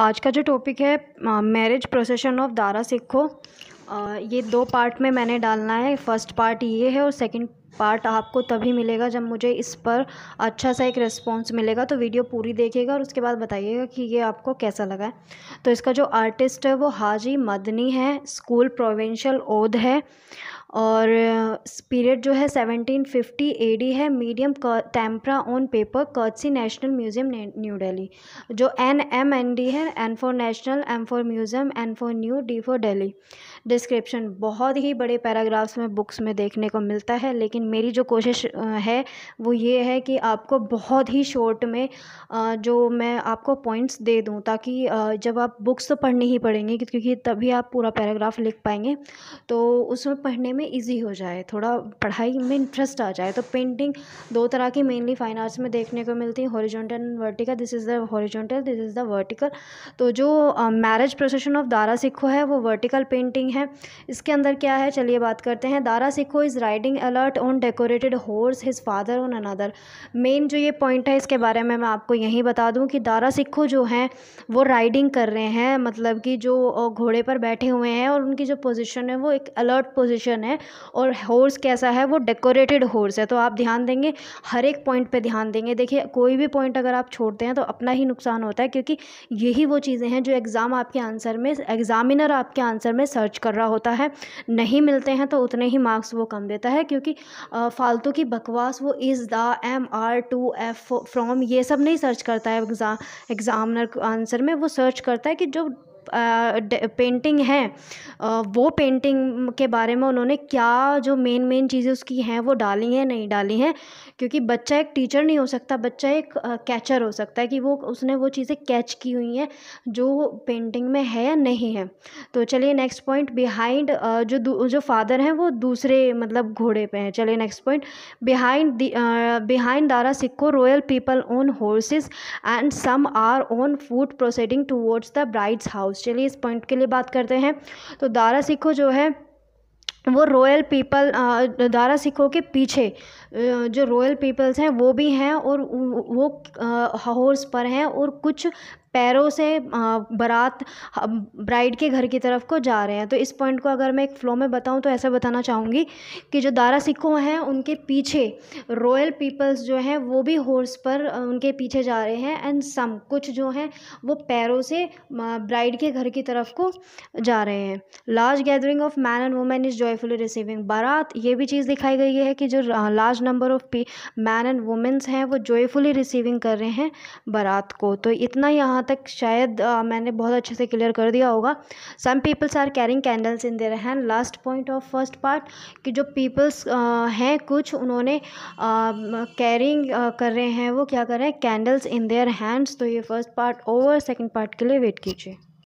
आज का जो टॉपिक है मैरिज प्रोसेशन ऑफ दारा सिखो ये दो पार्ट में मैंने डालना है फर्स्ट पार्ट ये है और सेकंड पार्ट आपको तभी मिलेगा जब मुझे इस पर अच्छा सा एक रिस्पॉन्स मिलेगा तो वीडियो पूरी देखिएगा और उसके बाद बताइएगा कि ये आपको कैसा लगा है तो इसका जो आर्टिस्ट है वो हाजी मदनी है स्कूल प्रोविंशल ओद है और पीरियड जो है सेवनटीन फिफ्टी ए डी है medium tempera on paper courtesy national museum new Delhi जो एन एम एन डी है N for national M for museum N for new D for Delhi description बहुत ही बड़े पैराग्राफ्स में बुक्स में देखने को मिलता है लेकिन मेरी जो कोशिश है वो ये है कि आपको बहुत ही शॉर्ट में जो मैं आपको पॉइंट्स दे दूँ ताकि जब आप बुक्स तो पढ़नी ही पड़ेंगे क्योंकि तभी आप पूरा पैराग्राफ लिख पाएंगे तो उसमें पढ़ने में ईज़ी हो जाए थोड़ा पढ़ाई में इंटरेस्ट आ जाए तो पेंटिंग दो तरह की मेनली फाइन आर्ट्स में देखने को मिलती है horizontal and vertical this is the horizontal this is the vertical तो जो मैरिज प्रोसेशन ऑफ दारा सिखो है वो वर्टिकल पेंटिंग है इसके अंदर क्या है चलिए बात करते हैं Dara Shikoh is riding alert on decorated horse his father on another main जो ये पॉइंट है इसके बारे में मैं आपको यहीं बता दूँ कि दारा सिखो जो हैं वो राइडिंग कर रहे हैं मतलब कि जो घोड़े पर बैठे हुए हैं और उनकी जो पोजिशन है वो एक अलर्ट पोजिशन है है और हॉर्स कैसा है वो डेकोरेटेड हॉर्स है तो आप ध्यान देंगे हर एक पॉइंट पे ध्यान देंगे देखिए कोई भी पॉइंट अगर आप छोड़ते हैं तो अपना ही नुकसान होता है क्योंकि यही वो चीज़ें हैं जो एग्ज़ाम आपके आंसर में एग्ज़ामिनर आपके आंसर में सर्च कर रहा होता है नहीं मिलते हैं तो उतने ही मार्क्स वो कम देता है क्योंकि फालतू की बकवास वो is the M R to F from ये सब नहीं सर्च करता है एग्ज़ाम एग्ज़ामिनर आंसर में वो सर्च करता है कि जो पेंटिंग है वो पेंटिंग के बारे में उन्होंने क्या जो मेन मेन चीज़ें उसकी हैं वो डाली हैं नहीं डाली हैं क्योंकि बच्चा एक टीचर नहीं हो सकता बच्चा एक कैचर हो सकता है कि वो उसने वो चीज़ें कैच की हुई हैं जो पेंटिंग में है या नहीं है तो चलिए नेक्स्ट पॉइंट बिहाइंड जो जो फादर हैं वो दूसरे मतलब घोड़े पे हैं चलिए next point behind behind Dara Shikoh royal people on horses and some are on foot proceeding towards the bride's house चलिए इस पॉइंट के लिए बात करते हैं तो दारा सिखो जो है वो रॉयल पीपल दारा सिखों के पीछे जो रॉयल पीपल्स हैं वो भी हैं और वो हॉर्स पर हैं और कुछ पैरों से बारात ब्राइड के घर की तरफ को जा रहे हैं तो इस पॉइंट को अगर मैं एक फ्लो में बताऊं तो ऐसा बताना चाहूँगी कि जो दारा सिखों हैं उनके पीछे रॉयल पीपल्स जो हैं वो भी हॉर्स पर उनके पीछे जा रहे हैं एंड सम कुछ जो हैं वो पैरों से ब्राइड के घर की तरफ को जा रहे हैं large gathering of men and women is joyfully receiving baraat ये भी चीज़ दिखाई गई है कि जो लार्ज नंबर ऑफ पी मैन एंड वुमेंस हैं वो जॉयफुली रिसीविंग कर रहे हैं बारात को तो इतना यहाँ तक शायद आ, मैंने बहुत अच्छे से क्लियर कर दिया होगा some peoples are carrying candles in their hand last point of first part कि जो पीपल्स हैं कुछ उन्होंने कैरिंग कर रहे हैं वो क्या कर रहे हैं कैंडल्स इन देयर हैंड्स तो ये first part over second part के लिए वेट कीजिए